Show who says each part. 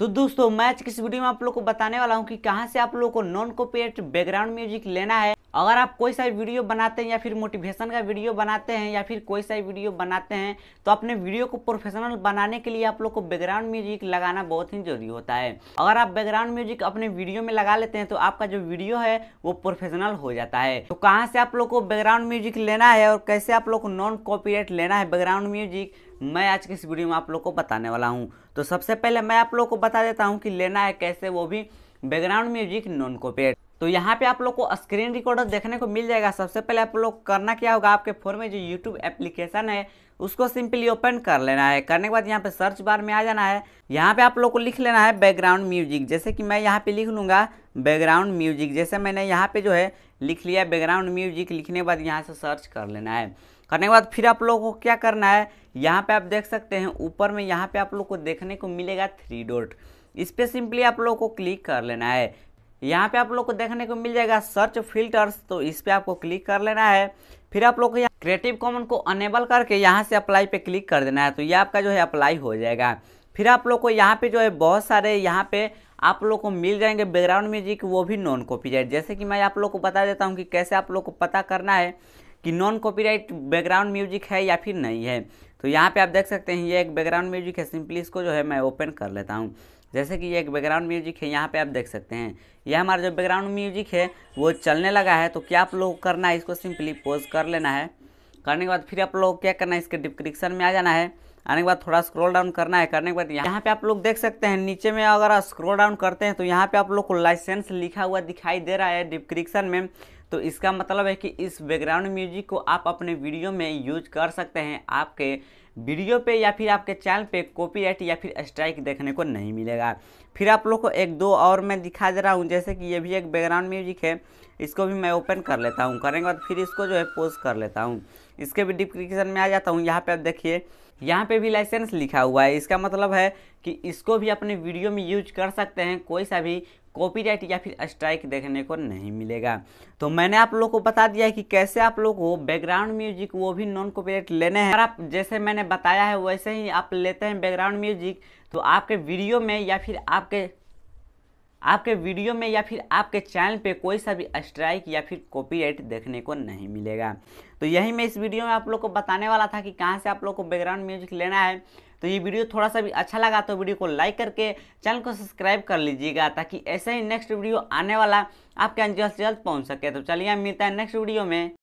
Speaker 1: तो दोस्तों मैं आज वीडियो में आप लोग को बताने वाला हूँ कि कहाँ से आप लोग को नॉन कॉपीराइट बैकग्राउंड म्यूजिक लेना है अगर आप कोई सा वीडियो बनाते हैं या फिर मोटिवेशन का वीडियो बनाते हैं या फिर कोई सा वीडियो बनाते हैं तो अपने वीडियो को प्रोफेशनल बनाने के लिए आप लोग को बैकग्राउंड म्यूजिक लगाना बहुत ही जरूरी होता है अगर आप बैकग्राउंड म्यूजिक अपने वीडियो में लगा लेते हैं तो आपका जो वीडियो है वो प्रोफेशनल हो जाता है तो कहाँ से आप लोग को बैकग्राउंड म्यूजिक लेना है और कैसे आप लोग को नॉन कॉपी लेना है बैकग्राउंड म्यूजिक मैं आज के इस वीडियो में आप लोग को बताने वाला हूँ तो सबसे पहले मैं आप लोग को बता देता हूँ कि लेना है कैसे वो भी बैकग्राउंड म्यूजिक नॉन कॉपीराइट तो यहाँ पे आप लोग को स्क्रीन रिकॉर्डर देखने को मिल जाएगा सबसे पहले आप लोग करना क्या होगा आपके फ़ोन में जो यूट्यूब एप्लीकेशन है उसको सिंपली ओपन कर लेना है करने के बाद यहाँ पे सर्च बार में आ जाना है यहाँ पे आप लोग को लिख लेना है बैकग्राउंड म्यूजिक जैसे कि मैं यहाँ पे लिख लूँगा बैकग्राउंड म्यूजिक जैसे मैंने यहाँ पे जो है लिख लिया बैकग्राउंड म्यूजिक लिखने के बाद यहाँ से सर्च कर लेना है करने के बाद फिर आप लोग को क्या करना है यहाँ पे आप देख सकते हैं ऊपर में यहाँ पे आप लोग को देखने को मिलेगा थ्री डोट इस पर सिंपली आप लोग को क्लिक कर लेना है यहाँ पे आप लोग को देखने को मिल जाएगा सर्च फिल्टर्स तो इस पर आपको क्लिक कर लेना है फिर आप लोग को यहाँ क्रिएटिव कॉमन को अनेबल करके यहाँ से अप्लाई पे क्लिक कर देना है तो ये आपका जो है अप्लाई हो जाएगा फिर आप लोग को यहाँ पे जो है बहुत सारे यहाँ पे आप लोग को मिल जाएंगे बैकग्राउंड म्यूजिक वो भी नॉन कॉपी जैसे कि मैं आप लोग को बता देता हूँ कि कैसे आप लोग को पता करना है कि नॉन कॉपीराइट बैकग्राउंड म्यूजिक है या फिर नहीं है तो यहाँ पे आप देख सकते हैं ये एक बैकग्राउंड म्यूजिक है सिंपली इसको जो है मैं ओपन कर लेता हूँ जैसे कि ये एक बैकग्राउंड म्यूजिक है यहाँ पे आप देख सकते हैं ये हमारा जो बैकग्राउंड म्यूजिक है वो चलने लगा है तो क्या आप लोग करना है इसको सिंपली पोज कर लेना है करने के बाद फिर आप लोग क्या करना है इसके डिस्क्रिप्शन में आ जाना है आने के बाद थोड़ा स्क्रॉल डाउन करना है करने के बाद यहाँ पे आप लोग देख सकते हैं नीचे में अगर स्क्रॉल डाउन करते हैं तो यहाँ पे आप लोग को लाइसेंस लिखा हुआ दिखाई दे रहा है डिस्क्रिप्शन में तो इसका मतलब है कि इस बैकग्राउंड म्यूजिक को आप अपने वीडियो में यूज कर सकते हैं आपके वीडियो पे या फिर आपके चैनल पे कॉपीराइट या फिर स्ट्राइक देखने को नहीं मिलेगा फिर आप लोग को एक दो और मैं दिखा दे रहा हूँ जैसे कि ये भी एक बैकग्राउंड म्यूजिक है इसको भी मैं ओपन कर लेता हूँ करने के बाद फिर इसको जो है पोज कर लेता हूँ इसके भी डिस्क्रिप्शन में आ जाता हूँ यहाँ पर आप देखिए यहाँ पे भी लाइसेंस लिखा हुआ है इसका मतलब है कि इसको भी अपने वीडियो में यूज कर सकते हैं कोई सा भी कॉपीराइट या फिर स्ट्राइक देखने को नहीं मिलेगा तो मैंने आप लोग को बता दिया है कि कैसे आप लोग को बैकग्राउंड म्यूजिक वो भी नॉन कॉपीराइट लेने हैं अगर आप जैसे मैंने बताया है वैसे ही आप लेते हैं बैकग्राउंड म्यूजिक तो आपके वीडियो में या फिर आपके आपके वीडियो में या फिर आपके चैनल पे कोई सा भी स्ट्राइक या फिर कॉपीराइट देखने को नहीं मिलेगा तो यही मैं इस वीडियो में आप लोग को बताने वाला था कि कहाँ से आप लोग को बैकग्राउंड म्यूजिक लेना है तो ये वीडियो थोड़ा सा भी अच्छा लगा तो वीडियो को लाइक करके चैनल को सब्सक्राइब कर लीजिएगा ताकि ऐसे ही नेक्स्ट वीडियो आने वाला आपके जल्द से जल्द पहुँच सके तो चलिए मिलता है नेक्स्ट वीडियो में